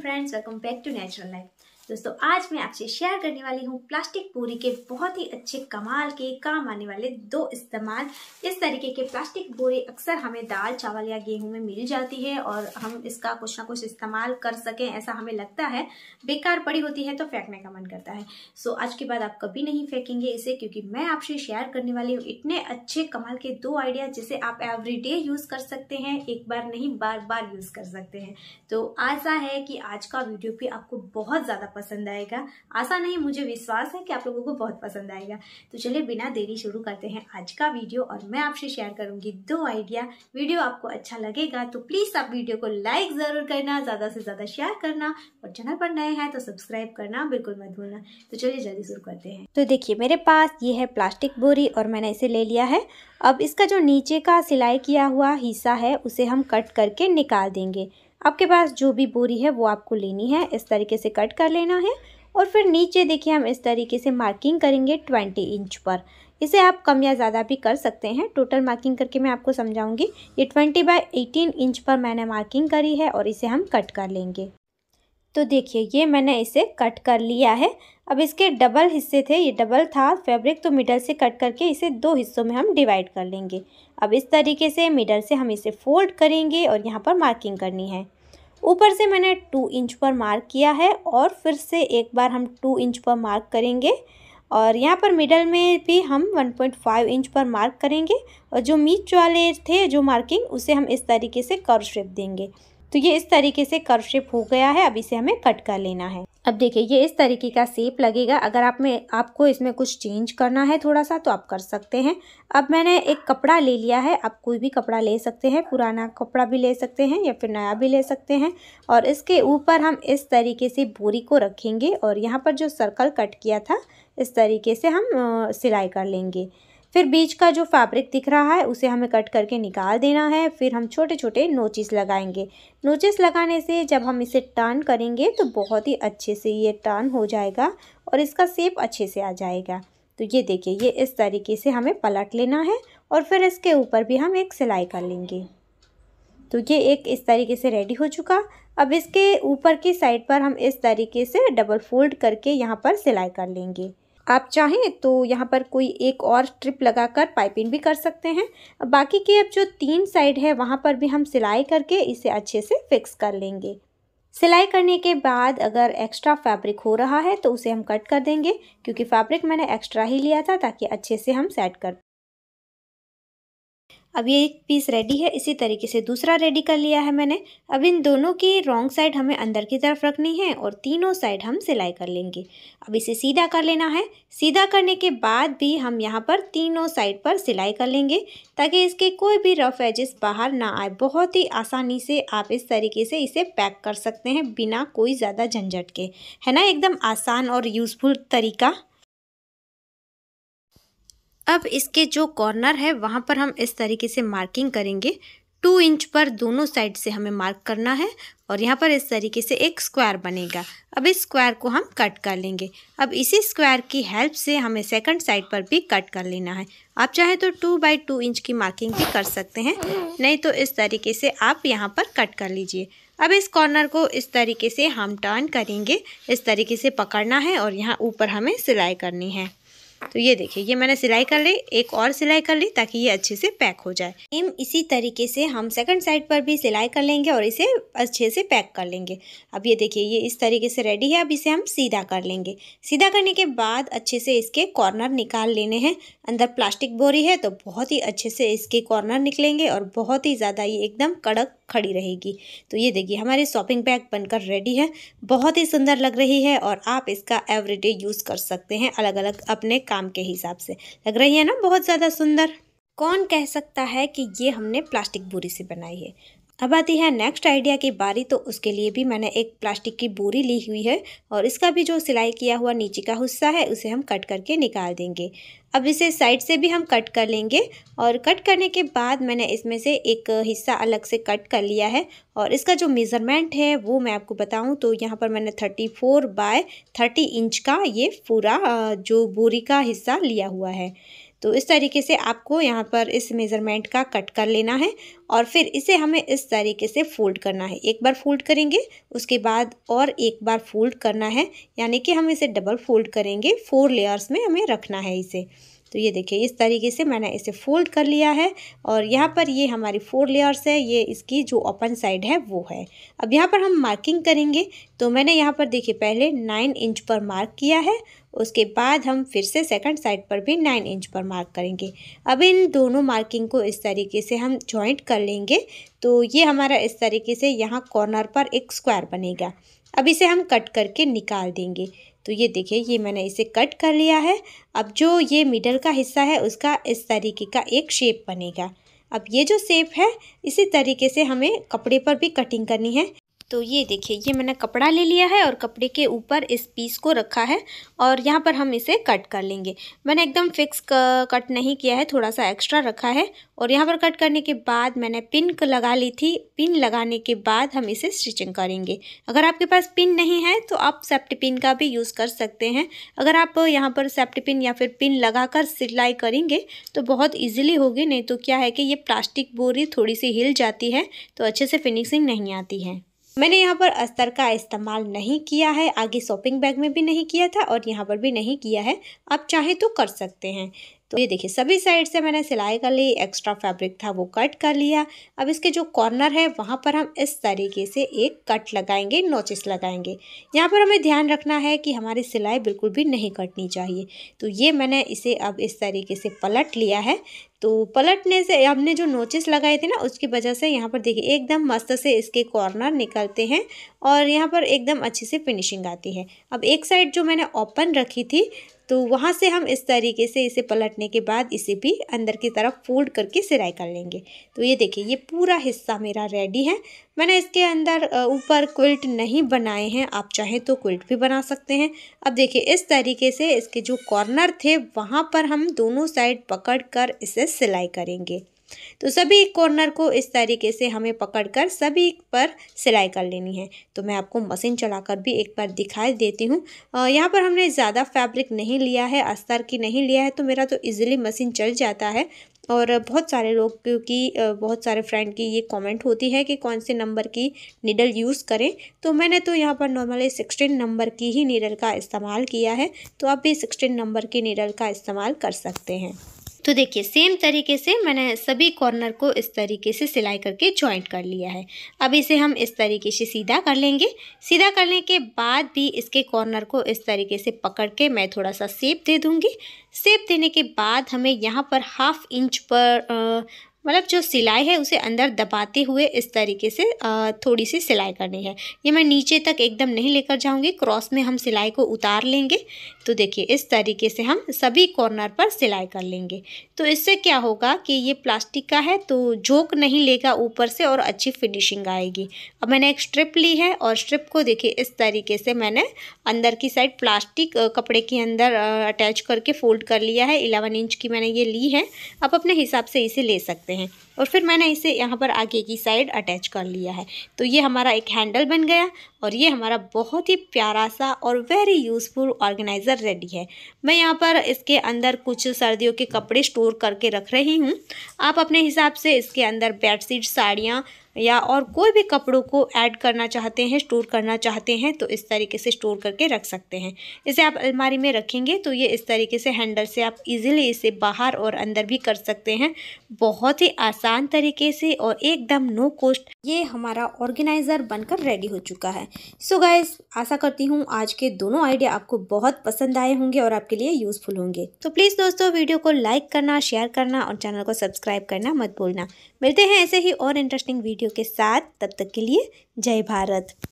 friends, welcome back to Natural Life. दोस्तों आज मैं आपसे शेयर करने वाली हूँ प्लास्टिक पूरी के बहुत ही अच्छे कमाल के काम आने वाले दो इस्तेमाल इस तरीके के प्लास्टिक बोरे अक्सर हमें दाल चावल या गेहूं में मिल जाती है और हम इसका कुछ ना कुछ इस्तेमाल कर सकें ऐसा हमें लगता है बेकार पड़ी होती है तो फेंकने का मन करता है सो आज के बाद आप कभी नहीं फेंकेंगे इसे क्योंकि मैं आपसे शेयर करने वाली हूँ इतने अच्छे कमाल के दो आइडिया जिसे आप एवरीडे यूज कर सकते हैं एक बार नहीं बार बार यूज कर सकते हैं तो आशा है कि आज का वीडियो भी आपको बहुत ज्यादा पसंद आएगा आसान नहीं मुझे विश्वास है कि आप लोगों को बहुत पसंद आएगा तो चलिए बिना देरी शुरू करते हैं आज का वीडियो और मैं आपसे शेयर करूंगी दो आइडिया वीडियो आपको अच्छा लगेगा तो प्लीज आप वीडियो को लाइक जरूर करना ज्यादा से ज्यादा शेयर करना और चैनल पर नए हैं तो सब्सक्राइब करना बिल्कुल मत भूलना तो चलिए जल्दी शुरू करते हैं तो देखिए मेरे पास ये है प्लास्टिक बोरी और मैंने इसे ले लिया है अब इसका जो नीचे का सिलाई किया हुआ हिस्सा है उसे हम कट करके निकाल देंगे आपके पास जो भी बोरी है वो आपको लेनी है इस तरीके से कट कर लेना है और फिर नीचे देखिए हम इस तरीके से मार्किंग करेंगे ट्वेंटी इंच पर इसे आप कम या ज़्यादा भी कर सकते हैं टोटल मार्किंग करके मैं आपको समझाऊंगी ये ट्वेंटी बाय एटीन इंच पर मैंने मार्किंग करी है और इसे हम कट कर लेंगे तो देखिए ये मैंने इसे कट कर लिया है अब इसके डबल हिस्से थे ये डबल था फैब्रिक तो मिडल से कट करके इसे दो हिस्सों में हम डिवाइड कर लेंगे अब इस तरीके से मिडल से हम इसे फोल्ड करेंगे और यहाँ पर मार्किंग करनी है ऊपर से मैंने टू इंच पर मार्क किया है और फिर से एक बार हम टू इंच पर मार्क करेंगे और यहाँ पर मिडल में भी हम 1.5 इंच पर मार्क करेंगे और जो मीच वाले थे जो मार्किंग उसे हम इस तरीके से कर्व शेप देंगे तो ये इस तरीके से कर्व शेप हो गया है अब इसे हमें कट कर लेना है अब देखिए ये इस तरीके का सेप लगेगा अगर आप में आपको इसमें कुछ चेंज करना है थोड़ा सा तो आप कर सकते हैं अब मैंने एक कपड़ा ले लिया है आप कोई भी कपड़ा ले सकते हैं पुराना कपड़ा भी ले सकते हैं या फिर नया भी ले सकते हैं और इसके ऊपर हम इस तरीके से बोरी को रखेंगे और यहाँ पर जो सर्कल कट किया था इस तरीके से हम सिलाई कर लेंगे फिर बीच का जो फैब्रिक दिख रहा है उसे हमें कट करके निकाल देना है फिर हम छोटे छोटे नोचिस लगाएंगे नोचिस लगाने से जब हम इसे टर्न करेंगे तो बहुत ही अच्छे से ये टर्न हो जाएगा और इसका सेप अच्छे से आ जाएगा तो ये देखिए ये इस तरीके से हमें पलट लेना है और फिर इसके ऊपर भी हम एक सिलाई कर लेंगे तो ये एक इस तरीके से रेडी हो चुका अब इसके ऊपर की साइड पर हम इस तरीके से डबल फोल्ड करके यहाँ पर सिलाई कर लेंगे आप चाहें तो यहाँ पर कोई एक और लगा लगाकर पाइपिंग भी कर सकते हैं बाकी के अब जो तीन साइड है वहाँ पर भी हम सिलाई करके इसे अच्छे से फिक्स कर लेंगे सिलाई करने के बाद अगर एक्स्ट्रा फैब्रिक हो रहा है तो उसे हम कट कर देंगे क्योंकि फैब्रिक मैंने एक्स्ट्रा ही लिया था ताकि अच्छे से हम सेट कर अब ये एक पीस रेडी है इसी तरीके से दूसरा रेडी कर लिया है मैंने अब इन दोनों की रॉन्ग साइड हमें अंदर की तरफ रखनी है और तीनों साइड हम सिलाई कर लेंगे अब इसे सीधा कर लेना है सीधा करने के बाद भी हम यहाँ पर तीनों साइड पर सिलाई कर लेंगे ताकि इसके कोई भी रफ़ एजेस बाहर ना आए बहुत ही आसानी से आप इस तरीके से इसे पैक कर सकते हैं बिना कोई ज़्यादा झंझट के है ना एकदम आसान और यूज़फुल तरीका अब इसके जो कॉर्नर है वहाँ पर हम इस तरीके से मार्किंग करेंगे टू इंच पर दोनों साइड से हमें मार्क करना है और यहाँ पर इस तरीके से एक स्क्वायर बनेगा अब इस स्क्वायर को हम कट कर लेंगे अब इसी स्क्वायर की हेल्प से हमें सेकंड साइड पर भी कट कर लेना है आप चाहे तो टू बाई टू इंच की मार्किंग भी कर सकते हैं नहीं तो इस तरीके से आप यहाँ पर कट कर लीजिए अब इस कॉर्नर को इस तरीके से हम टर्न करेंगे इस तरीके से पकड़ना है और यहाँ ऊपर हमें सिलाई करनी है तो ये देखिए ये मैंने सिलाई कर ली एक और सिलाई कर ली ताकि ये अच्छे से पैक हो जाए सेम इसी तरीके से हम सेकंड साइड पर भी सिलाई कर लेंगे और इसे अच्छे से पैक कर लेंगे अब ये देखिए ये इस तरीके से रेडी है अब इसे हम सीधा कर लेंगे सीधा करने के बाद अच्छे से इसके कॉर्नर निकाल लेने हैं अंदर प्लास्टिक बोरी है तो बहुत ही अच्छे से इसके कॉर्नर निकलेंगे और बहुत ही ज़्यादा ये एकदम कड़क खड़ी रहेगी तो ये देखिए हमारे शॉपिंग बैग बनकर रेडी है बहुत ही सुंदर लग रही है और आप इसका एवरीडे यूज़ कर सकते हैं अलग अलग अपने काम के हिसाब से लग रही है ना बहुत ज़्यादा सुंदर कौन कह सकता है कि ये हमने प्लास्टिक बोरी से बनाई है अब आती है नेक्स्ट आइडिया की बारी तो उसके लिए भी मैंने एक प्लास्टिक की बोरी ली हुई है और इसका भी जो सिलाई किया हुआ नीचे का हिस्सा है उसे हम कट करके निकाल देंगे अब इसे साइड से भी हम कट कर लेंगे और कट करने के बाद मैंने इसमें से एक हिस्सा अलग से कट कर लिया है और इसका जो मेज़रमेंट है वो मैं आपको बताऊं तो यहाँ पर मैंने 34 फोर बाय थर्टी इंच का ये पूरा जो बोरी का हिस्सा लिया हुआ है तो इस तरीके से आपको यहाँ पर इस मेज़रमेंट का कट कर लेना है और फिर इसे हमें इस तरीके से फोल्ड करना है एक बार फोल्ड करेंगे उसके बाद और एक बार फोल्ड करना है यानी कि हम इसे डबल फोल्ड करेंगे फोर लेयर्स में हमें रखना है इसे तो ये देखिए इस तरीके से मैंने इसे फोल्ड कर लिया है और यहाँ पर ये हमारी फोर लेयर्स है ये इसकी जो ओपन साइड है वो है अब यहाँ पर हम मार्किंग करेंगे तो मैंने यहाँ पर देखिए पहले नाइन इंच पर मार्क किया है उसके बाद हम फिर से सेकंड साइड पर भी नाइन इंच पर मार्क करेंगे अब इन दोनों मार्किंग को इस तरीके से हम जॉइंट कर लेंगे तो ये हमारा इस तरीके से यहाँ कॉर्नर पर एक स्क्वायर बनेगा अब इसे हम कट करके निकाल देंगे तो ये देखिए ये मैंने इसे कट कर लिया है अब जो ये मिडल का हिस्सा है उसका इस तरीके का एक शेप बनेगा अब ये जो शेप है इसी तरीके से हमें कपड़े पर भी कटिंग करनी है तो ये देखिए ये मैंने कपड़ा ले लिया है और कपड़े के ऊपर इस पीस को रखा है और यहाँ पर हम इसे कट कर लेंगे मैंने एकदम फिक्स कट नहीं किया है थोड़ा सा एक्स्ट्रा रखा है और यहाँ पर कट करने के बाद मैंने पिन लगा ली थी पिन लगाने के बाद हम इसे स्टिचिंग करेंगे अगर आपके पास पिन नहीं है तो आप सेफ्ट पिन का भी यूज़ कर सकते हैं अगर आप यहाँ पर सेफ्ट पिन या फिर पिन लगा कर सिलाई करेंगे तो बहुत ईजिली होगी नहीं तो क्या है कि ये प्लास्टिक बोरी थोड़ी सी हिल जाती है तो अच्छे से फिनिशिंग नहीं आती है मैंने यहाँ पर अस्तर का इस्तेमाल नहीं किया है आगे शॉपिंग बैग में भी नहीं किया था और यहाँ पर भी नहीं किया है आप चाहे तो कर सकते हैं तो ये देखिए सभी साइड से मैंने सिलाई कर ली एक्स्ट्रा फैब्रिक था वो कट कर लिया अब इसके जो कॉर्नर है वहाँ पर हम इस तरीके से एक कट लगाएंगे नोचिस लगाएंगे यहाँ पर हमें ध्यान रखना है कि हमारी सिलाई बिल्कुल भी नहीं कटनी चाहिए तो ये मैंने इसे अब इस तरीके से पलट लिया है तो पलटने से हमने जो नोचिस लगाए थे ना उसकी वजह से यहाँ पर देखिए एकदम मस्त से इसके कॉर्नर निकलते हैं और यहाँ पर एकदम अच्छे से फिनिशिंग आती है अब एक साइड जो मैंने ओपन रखी थी तो वहाँ से हम इस तरीके से इसे पलटने के बाद इसे भी अंदर की तरफ फोल्ड करके सिलाई कर लेंगे तो ये देखिए ये पूरा हिस्सा मेरा रेडी है मैंने इसके अंदर ऊपर क्विल्ट नहीं बनाए हैं आप चाहें तो क्विल्ट भी बना सकते हैं अब देखिए इस तरीके से इसके जो कॉर्नर थे वहाँ पर हम दोनों साइड पकड़ कर इसे सिलाई करेंगे तो सभी कॉर्नर को इस तरीके से हमें पकड़कर सभी पर सिलाई कर लेनी है तो मैं आपको मशीन चलाकर भी एक बार दिखाई देती हूँ यहाँ पर हमने ज़्यादा फैब्रिक नहीं लिया है अस्तर की नहीं लिया है तो मेरा तो ईज़िली मशीन चल जाता है और बहुत सारे लोग क्योंकि बहुत सारे फ्रेंड की ये कमेंट होती है कि कौन से नंबर की नीडल यूज़ करें तो मैंने तो यहाँ पर नॉर्मली सिक्सटीन नंबर की ही नीडल का इस्तेमाल किया है तो आप भी सिक्सटीन नंबर की नीडल का इस्तेमाल कर सकते हैं तो देखिए सेम तरीके से मैंने सभी कॉर्नर को इस तरीके से सिलाई करके जॉइंट कर लिया है अब इसे हम इस तरीके से सीधा कर लेंगे सीधा करने के बाद भी इसके कॉर्नर को इस तरीके से पकड़ के मैं थोड़ा सा सेप दे दूँगी सेप देने के बाद हमें यहाँ पर हाफ इंच पर मतलब जो सिलाई है उसे अंदर दबाते हुए इस तरीके से थोड़ी सी सिलाई करनी है ये मैं नीचे तक एकदम नहीं लेकर जाऊँगी क्रॉस में हम सिलाई को उतार लेंगे तो देखिए इस तरीके से हम सभी कॉर्नर पर सिलाई कर लेंगे तो इससे क्या होगा कि ये प्लास्टिक का है तो झोंक नहीं लेगा ऊपर से और अच्छी फिनिशिंग आएगी अब मैंने एक स्ट्रिप ली है और स्ट्रिप को देखिए इस तरीके से मैंने अंदर की साइड प्लास्टिक कपड़े के अंदर अटैच करके फोल्ड कर लिया है इलेवन इंच की मैंने ये ली है आप अपने हिसाब से इसे ले सकते सकते हैं और फिर मैंने इसे यहाँ पर आगे की साइड अटैच कर लिया है तो ये हमारा एक हैंडल बन गया और ये हमारा बहुत ही प्यारा सा और वेरी यूज़फुल ऑर्गेनाइज़र रेडी है मैं यहाँ पर इसके अंदर कुछ सर्दियों के कपड़े स्टोर करके रख रही हूँ आप अपने हिसाब से इसके अंदर बेडशीट साड़ियाँ या और कोई भी कपड़ों को ऐड करना चाहते हैं स्टोर करना चाहते हैं तो इस तरीके से स्टोर करके रख सकते हैं इसे आप अलमारी में रखेंगे तो ये इस तरीके से हैंडल से आप इजीली इसे बाहर और अंदर भी कर सकते हैं बहुत ही आसान तरीके से और एकदम नो कॉस्ट ये हमारा ऑर्गेनाइज़र बनकर रेडी हो चुका है है सो so गाइज आशा करती हूँ आज के दोनों आइडिया आपको बहुत पसंद आए होंगे और आपके लिए यूज़फुल होंगे तो प्लीज़ दोस्तों वीडियो को लाइक करना शेयर करना और चैनल को सब्सक्राइब करना मत भूलना मिलते हैं ऐसे ही और इंटरेस्टिंग वीडियो के साथ तब तक के लिए जय भारत